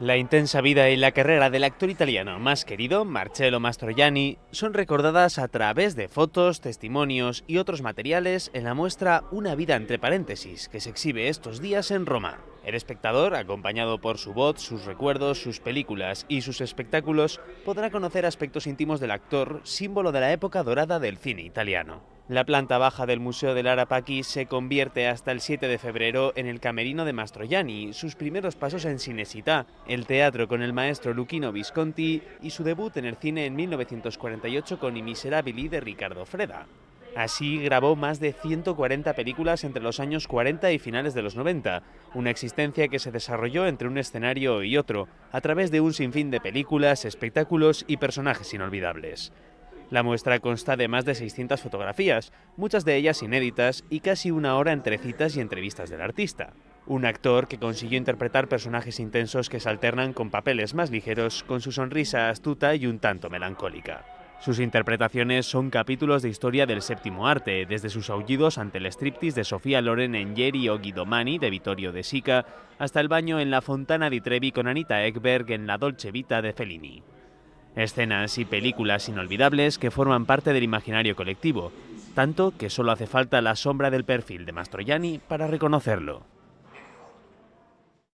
La intensa vida y la carrera del actor italiano más querido, Marcello Mastroianni, son recordadas a través de fotos, testimonios y otros materiales en la muestra Una vida entre paréntesis, que se exhibe estos días en Roma. El espectador, acompañado por su voz, sus recuerdos, sus películas y sus espectáculos, podrá conocer aspectos íntimos del actor, símbolo de la época dorada del cine italiano. La planta baja del Museo del Arapaqui se convierte hasta el 7 de febrero en el Camerino de Mastroianni, sus primeros pasos en Cinesita, el teatro con el maestro Luquino Visconti y su debut en el cine en 1948 con I Miserabili de Ricardo Freda. Así grabó más de 140 películas entre los años 40 y finales de los 90, una existencia que se desarrolló entre un escenario y otro, a través de un sinfín de películas, espectáculos y personajes inolvidables. La muestra consta de más de 600 fotografías, muchas de ellas inéditas y casi una hora entre citas y entrevistas del artista. Un actor que consiguió interpretar personajes intensos que se alternan con papeles más ligeros, con su sonrisa astuta y un tanto melancólica. Sus interpretaciones son capítulos de historia del séptimo arte, desde sus aullidos ante el striptease de Sofía Loren en Yeri o Guidomani de Vittorio De Sica, hasta el baño en la Fontana di Trevi con Anita Ekberg en La Dolce Vita de Fellini. Escenas y películas inolvidables que forman parte del imaginario colectivo, tanto que solo hace falta la sombra del perfil de Mastroianni para reconocerlo.